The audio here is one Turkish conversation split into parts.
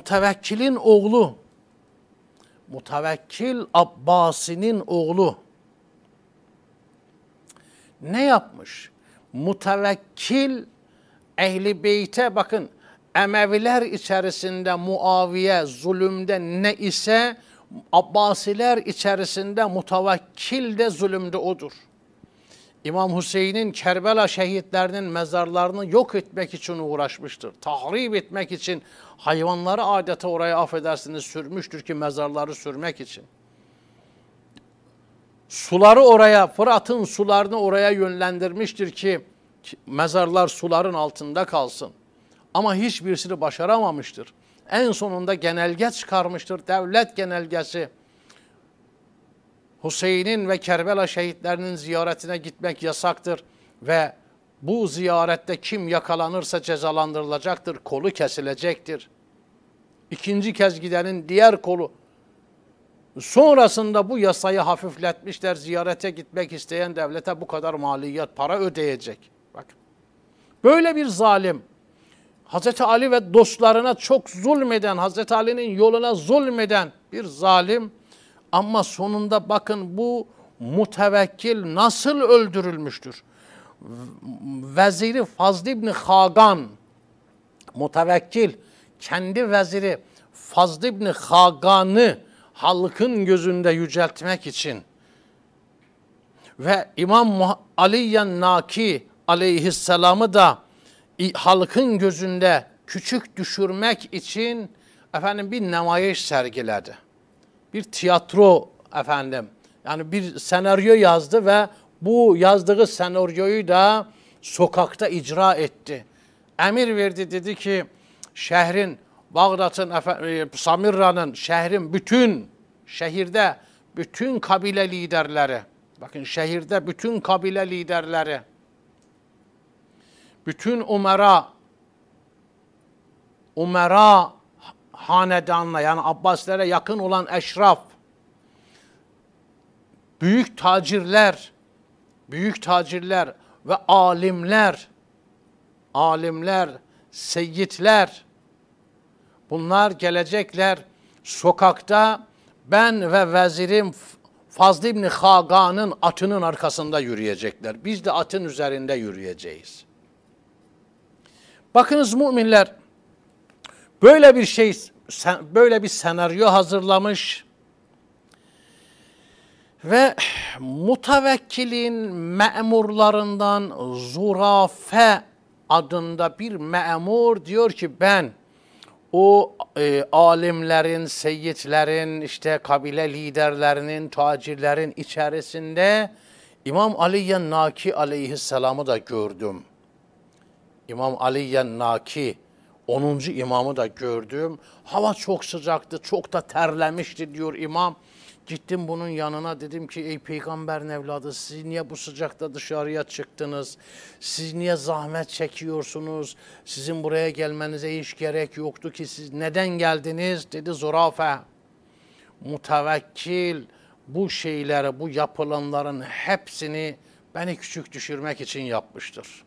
Mutevekkil'in oğlu, Mutevekkil Abbasi'nin oğlu ne yapmış? Mutevekkil Ehli Beyt'e bakın Emeviler içerisinde Muaviye zulümde ne ise Abbasiler içerisinde mutevekkil de zulümde odur. İmam Hüseyin'in Kerbela şehitlerinin mezarlarını yok etmek için uğraşmıştır. Tahrip etmek için Hayvanları adeta oraya affedersiniz sürmüştür ki mezarları sürmek için. Suları oraya, Fırat'ın sularını oraya yönlendirmiştir ki mezarlar suların altında kalsın. Ama hiçbirisini başaramamıştır. En sonunda genelge çıkarmıştır, devlet genelgesi. Hüseyin'in ve Kerbela şehitlerinin ziyaretine gitmek yasaktır ve bu ziyarette kim yakalanırsa cezalandırılacaktır, kolu kesilecektir. İkinci kez gidenin diğer kolu. Sonrasında bu yasayı hafifletmişler. Ziyarete gitmek isteyen devlete bu kadar maliyet para ödeyecek. Bak. Böyle bir zalim Hazreti Ali ve dostlarına çok zulmeden, Hazreti Ali'nin yoluna zulmeden bir zalim ama sonunda bakın bu mutevekkil nasıl öldürülmüştür? veziri Fazlı İbni Hagan mutevekkil kendi veziri Fazlı İbni Hagan'ı halkın gözünde yüceltmek için ve İmam Aliyen Naki aleyhisselamı da halkın gözünde küçük düşürmek için efendim bir nemayiş sergiledi. Bir tiyatro efendim yani bir senaryo yazdı ve bu yazdığı senaryoyu da sokakta icra etti. Emir verdi dedi ki şehrin Bağdat'ın e, Samirra'nın şehrin bütün şehirde bütün kabile liderleri bakın şehirde bütün kabile liderleri bütün umara umara hanedanla yani Abbasilere yakın olan eşraf büyük tacirler büyük tacirler ve alimler, alimler, seyitler, bunlar gelecekler sokakta ben ve vezirim Fazlı İbni Hagan'ın atının arkasında yürüyecekler. Biz de atın üzerinde yürüyeceğiz. Bakınız müminler böyle bir şey böyle bir senaryo hazırlamış ve mutavekkilin memurlarından zurafe adında bir memur diyor ki ben o e, alimlerin, seyitlerin, işte kabile liderlerinin, tacirlerin içerisinde İmam Ali'ye Naki aleyhisselamı da gördüm. İmam Ali'ye Naki, 10. imamı da gördüm. Hava çok sıcaktı, çok da terlemişti diyor imam. Gittim bunun yanına dedim ki ey peygamberin evladı siz niye bu sıcakta dışarıya çıktınız? Siz niye zahmet çekiyorsunuz? Sizin buraya gelmenize hiç gerek yoktu ki siz neden geldiniz? Dedi zorafe Mutevekkil bu şeyleri, bu yapılanların hepsini beni küçük düşürmek için yapmıştır.''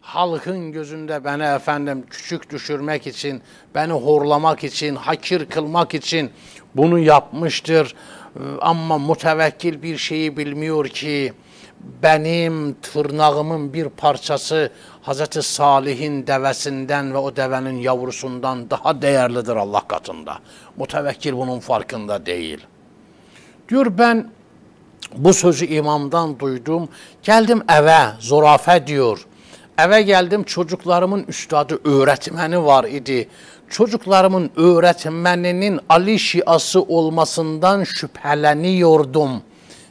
halkın gözünde beni efendim küçük düşürmek için, beni horlamak için, hakir kılmak için bunu yapmıştır. Ee, ama mutevekkil bir şeyi bilmiyor ki benim tırnağımın bir parçası Hz. Salih'in devesinden ve o devenin yavrusundan daha değerlidir Allah katında. Mutevekkil bunun farkında değil. Diyor ben bu sözü imamdan duydum. Geldim eve, zorafe diyor. Eve geldim çocuklarımın üstadı öğretmeni var idi. Çocuklarımın öğretmeninin Ali Şiası olmasından şüpheleniyordum.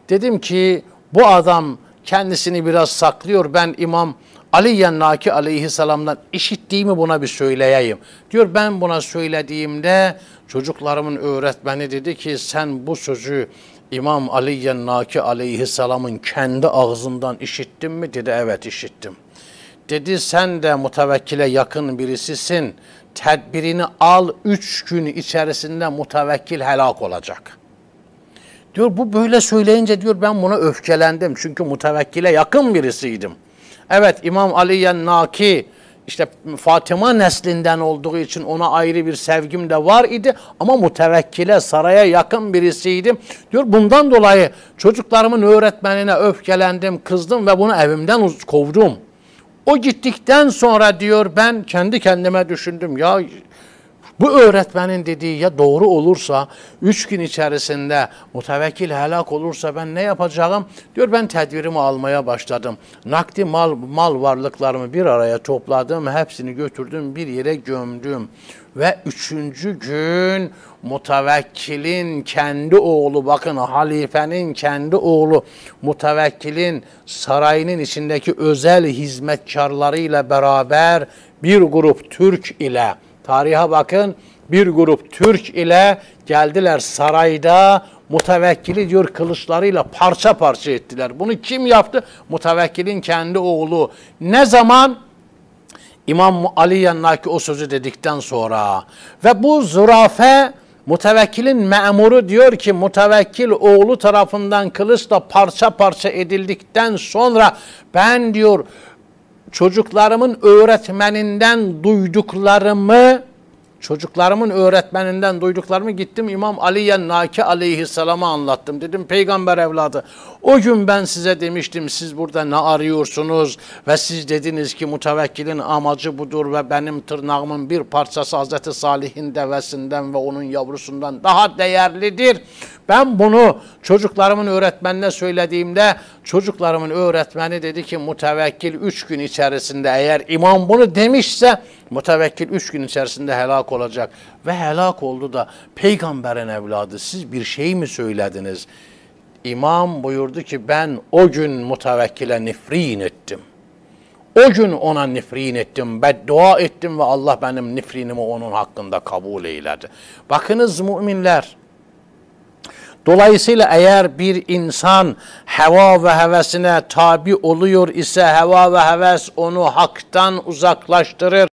Dedim ki bu adam kendisini biraz saklıyor. Ben İmam Ali Yennaki aleyhisselamdan işittiğimi buna bir söyleyeyim. Diyor ben buna söylediğimde çocuklarımın öğretmeni dedi ki sen bu sözü İmam Ali Yennaki aleyhisselamın kendi ağzından işittin mi? Dedi evet işittim.'' Dedi sen de mutavekkile yakın birisisin. Tedbirini al üç gün içerisinde mutavekkil helak olacak. Diyor bu böyle söyleyince diyor ben buna öfkelendim. Çünkü mutavekkile yakın birisiydim. Evet İmam Aliyen Naki işte Fatıma neslinden olduğu için ona ayrı bir sevgim de var idi ama mutevekkile saraya yakın birisiydim. Diyor bundan dolayı çocuklarımın öğretmenine öfkelendim, kızdım ve bunu evimden kovdum.'' O gittikten sonra diyor ben kendi kendime düşündüm ya bu öğretmenin dediği ya doğru olursa, üç gün içerisinde mutevekkil helak olursa ben ne yapacağım? Diyor ben tedbirimi almaya başladım. Nakdi mal, mal varlıklarımı bir araya topladım, hepsini götürdüm, bir yere gömdüm. Ve üçüncü gün mutevekkilin kendi oğlu, bakın halifenin kendi oğlu, mutevekkilin sarayının içindeki özel hizmetkarlarıyla beraber bir grup Türk ile Tarihe bakın bir grup Türk ile geldiler sarayda Mutevekkili diyor kılıçlarıyla parça parça ettiler. Bunu kim yaptı? Mutevekkilin kendi oğlu. Ne zaman? İmam Ali Yannaki o sözü dedikten sonra. Ve bu zürafe Mutevekkilin memuru diyor ki mutevekkil oğlu tarafından kılıçla parça parça edildikten sonra ben diyor çocuklarımın öğretmeninden duyduklarımı Çocuklarımın öğretmeninden duyduklarımı gittim İmam Ali'ye Naki aleyhisselama anlattım. Dedim peygamber evladı o gün ben size demiştim siz burada ne arıyorsunuz ve siz dediniz ki mutevekkilin amacı budur ve benim tırnağımın bir parçası Hazreti Salih'in devesinden ve onun yavrusundan daha değerlidir. Ben bunu çocuklarımın öğretmenine söylediğimde çocuklarımın öğretmeni dedi ki mutevekkil üç gün içerisinde eğer imam bunu demişse Mütevekkil üç gün içerisinde helak olacak ve helak oldu da peygamberin evladı siz bir şey mi söylediniz? İmam buyurdu ki ben o gün mütevekkile nifrin ettim. O gün ona nifrin ettim, beddua ettim ve Allah benim nifrinimi onun hakkında kabul eyledi. Bakınız müminler, Dolayısıyla eğer bir insan heva ve hevesine tabi oluyor ise heva ve heves onu haktan uzaklaştırır.